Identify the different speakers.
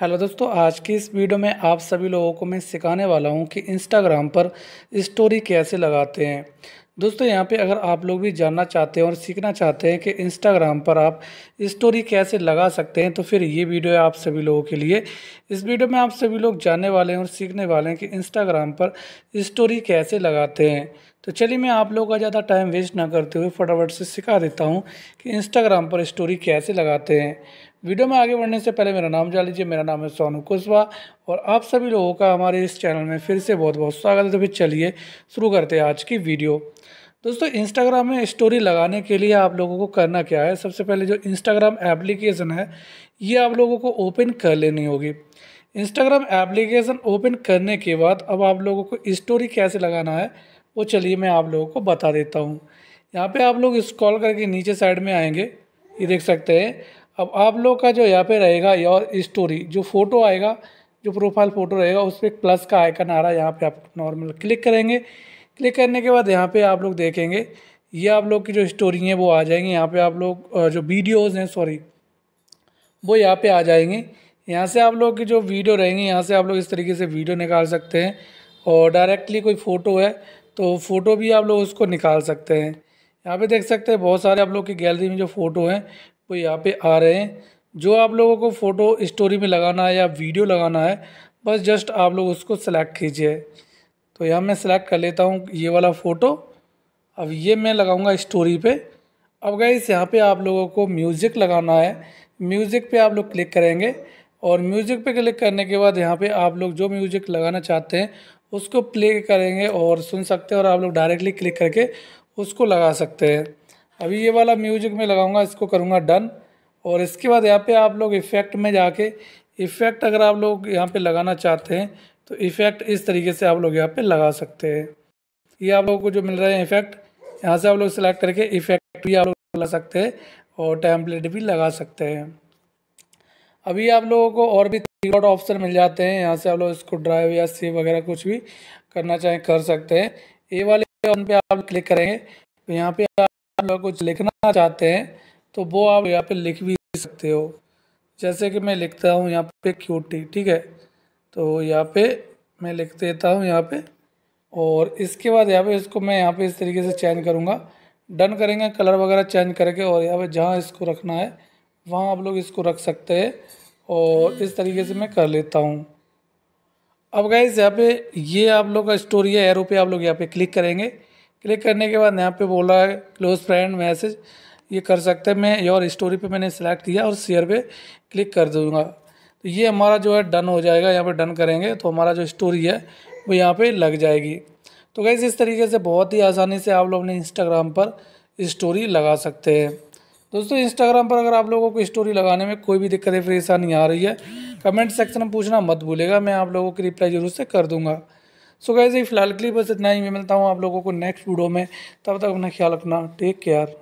Speaker 1: hello दोस्तों आज की इस वीडियो में आप सभी लोगों को मैं सिखाने वाला हूं कि इंस्टाग्राम पर स्टोरी कैसे लगाते हैं दोस्तों यहां पे अगर आप लोग भी जानना चाहते हैं और सीखना चाहते हैं कि इंस्टाग्राम पर आप स्टोरी कैसे लगा सकते हैं तो फिर ये वीडियो है आप सभी लोगों के लिए इस वीडियो में आप सभी लोग जानने वाले हैं और सीखने वाले हैं कि इंस्टाग्राम पर स्टोरी कैसे लगाते हैं तो चलिए मैं आप लोगों का ज़्यादा टाइम वेस्ट ना करते हुए फटाफट से सिखा देता हूँ कि इंस्टाग्राम पर स्टोरी कैसे लगाते हैं वीडियो में आगे बढ़ने से पहले मेरा नाम जान लीजिए मेरा नाम है सोनू कुशवाहा और आप सभी लोगों का हमारे इस चैनल में फिर से बहुत बहुत स्वागत है तो फिर चलिए शुरू करते हैं आज की वीडियो दोस्तों इंस्टाग्राम में स्टोरी लगाने के लिए आप लोगों को करना क्या है सबसे पहले जो इंस्टाग्राम एप्लीकेशन है ये आप लोगों को ओपन कर लेनी होगी इंस्टाग्राम एप्लीकेशन ओपन करने के बाद अब आप लोगों को स्टोरी कैसे लगाना है वो चलिए मैं आप लोगों को बता देता हूँ यहाँ पे आप लोग स्क्रॉल करके नीचे साइड में आएंगे ये देख सकते हैं अब आप लोग का जो यहाँ पे रहेगा और स्टोरी जो फ़ोटो आएगा जो प्रोफाइल फ़ोटो रहेगा उस पर प्लस का आइकन आ रहा है यहाँ पे आप नॉर्मल क्लिक करेंगे क्लिक करने के बाद यहाँ पे आप लोग देखेंगे ये आप लोग की जो स्टोरी है वो आ जाएंगी यहाँ पे आप लोग जो वीडियोज़ हैं सॉरी वो यहाँ पे आ जाएंगे यहाँ से आप लोग की जो वीडियो रहेंगी यहाँ से आप लोग इस तरीके से वीडियो निकाल सकते हैं और डायरेक्टली कोई फ़ोटो है तो फ़ोटो भी आप लोग उसको निकाल सकते हैं यहाँ पे देख सकते हैं बहुत सारे आप लोग की गैलरी में जो फ़ोटो हैं वो यहाँ पे आ रहे हैं जो आप लोगों को फ़ोटो स्टोरी में लगाना है या वीडियो लगाना है बस जस्ट आप लोग उसको सेलेक्ट कीजिए तो यहाँ मैं सेलेक्ट कर लेता हूँ ये वाला फ़ोटो अब ये मैं लगाऊँगा स्टोरी पर अब गई यहाँ पर आप लोगों को म्यूज़िक लगाना है म्यूज़िक पर आप लोग क्लिक करेंगे और म्यूज़िक पे क्लिक करने के बाद यहाँ पे आप लोग जो म्यूज़िक लगाना चाहते हैं उसको प्ले करेंगे और सुन सकते हैं और आप लोग डायरेक्टली क्लिक करके उसको लगा सकते हैं अभी ये वाला म्यूजिक में लगाऊंगा इसको करूँगा डन और इसके बाद यहाँ पे आप लोग इफ़ेक्ट में जाके इफ़ेक्ट अगर आप लोग यहाँ पे लगाना चाहते हैं तो इफ़ेक्ट इस तरीके से आप लोग यहाँ पे लगा सकते हैं ये आप लोगों को जो मिल रहा है इफ़ेक्ट यहाँ से आप लोग सिलेक्ट करके इफ़ेक्ट भी आप लोग लगा सकते हैं और टैम्पलेट भी लगा सकते हैं अभी आप लोगों को और भी थ्री ऑप्शन मिल जाते हैं यहाँ से आप लोग इसको ड्राइव या सेव वगैरह कुछ भी करना चाहें कर सकते हैं ये वाले ऑप्शन पर आप क्लिक करेंगे तो यहाँ पर अगर कुछ लिखना चाहते हैं तो वो आप यहाँ पे लिख भी सकते हो जैसे कि मैं लिखता हूँ यहाँ पे क्यूटी ठीक है तो यहाँ पे मैं लिख देता हूँ यहाँ पे और इसके बाद यहाँ पे इसको मैं यहाँ पे इस तरीके से चेंज करूँगा डन करेंगे कलर वगैरह चेंज करके और यहाँ पे जहाँ इसको रखना है वहाँ आप लोग इसको रख सकते हैं और इस तरीके से मैं कर लेता हूँ अब गाइज यहाँ पे ये आप लोग का स्टोरी है एरो पे आप लोग यहाँ पे क्लिक करेंगे क्लिक करने के बाद यहाँ पे रहा है क्लोज फ्रेंड मैसेज ये कर सकते हैं मैं योर स्टोरी पे मैंने सेलेक्ट किया और शेयर पे क्लिक कर दूँगा तो ये हमारा जो है डन हो जाएगा यहाँ पे डन करेंगे तो हमारा जो स्टोरी है वो यहाँ पे लग जाएगी तो गैस इस तरीके से बहुत ही आसानी से आप लोग अपने इंस्टाग्राम पर स्टोरी लगा सकते हैं दोस्तों इंस्टाग्राम पर अगर आप लोगों को स्टोरी लगाने में कोई भी दिक्कत परेशानी आ रही है कमेंट सेक्शन में पूछना मत भूलेगा मैं आप लोगों की रिप्लाई जरूर से कर दूँगा सो गाइज फिलहाल के लिए बस इतना ही मैं मिलता हूँ आप लोगों को नेक्स्ट वीडियो में तब तक अपना ख्याल रखना टेक केयर